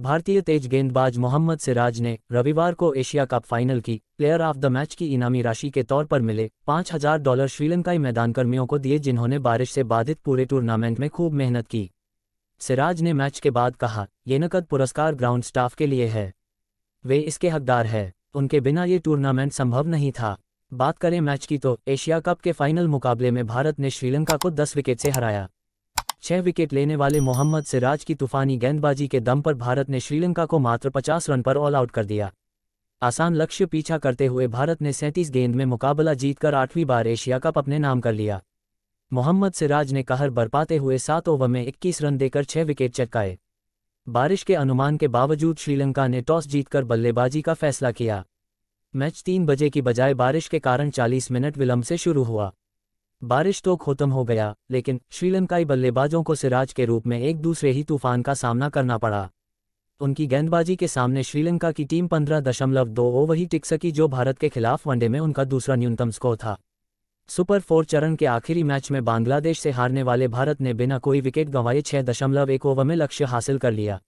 भारतीय तेज गेंदबाज मोहम्मद सिराज ने रविवार को एशिया कप फाइनल की प्लेयर ऑफ द मैच की इनामी राशि के तौर पर मिले पाँच हजार डॉलर श्रीलंकाई मैदानकर्मियों को दिए जिन्होंने बारिश से बाधित पूरे टूर्नामेंट में खूब मेहनत की सिराज ने मैच के बाद कहा ये नकद पुरस्कार ग्राउंड स्टाफ के लिए है वे इसके हकदार है उनके बिना ये टूर्नामेंट संभव नहीं था बात करें मैच की तो एशिया कप के फाइनल मुकाबले में भारत ने श्रीलंका को दस विकेट से हराया छह विकेट लेने वाले मोहम्मद सिराज की तूफानी गेंदबाजी के दम पर भारत ने श्रीलंका को मात्र 50 रन पर ऑल आउट कर दिया आसान लक्ष्य पीछा करते हुए भारत ने 37 गेंद में मुकाबला जीतकर आठवीं बार एशिया कप अपने नाम कर लिया मोहम्मद सिराज ने कहर बरपाते हुए सात ओवर में इक्कीस रन देकर छह विकेट चटकाए बारिश के अनुमान के बावजूद श्रीलंका ने टॉस जीतकर बल्लेबाजी का फैसला किया मैच तीन बजे की बजाय बारिश के कारण 40 मिनट विलंब से शुरू हुआ बारिश तो खत्म हो गया लेकिन श्रीलंकाई बल्लेबाजों को सिराज के रूप में एक दूसरे ही तूफान का सामना करना पड़ा उनकी गेंदबाजी के सामने श्रीलंका की टीम पंद्रह दशमलव दो ओवर ही टिक सकी जो भारत के खिलाफ वनडे में उनका दूसरा न्यूनतम स्कोर था सुपर फोर चरण के आखिरी मैच में बांग्लादेश से हारने वाले भारत ने बिना कोई विकेट गंवाए छह दशमलव एक ओवर में लक्ष्य हासिल कर लिया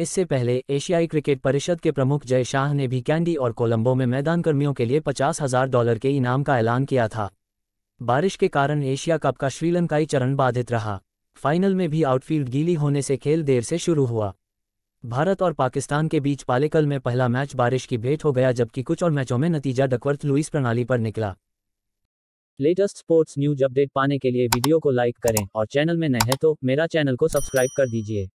इससे पहले एशियाई क्रिकेट परिषद के प्रमुख जय शाह ने भी कैंडी और कोलंबो में मैदान कर्मियों के लिए पचास हजार डॉलर के इनाम का ऐलान किया था बारिश के कारण एशिया कप का श्रीलंकाई चरण बाधित रहा फाइनल में भी आउटफील्ड गीली होने से खेल देर से शुरू हुआ भारत और पाकिस्तान के बीच पालेकल में पहला मैच बारिश की भेंट हो गया जबकि कुछ और मैचों में नतीजा डकवर्थ लुइस प्रणाली पर निकला लेटेस्ट स्पोर्ट्स न्यूज अपडेट पाने के लिए वीडियो को लाइक करें और चैनल में नए हैं तो मेरा चैनल को सब्सक्राइब कर दीजिए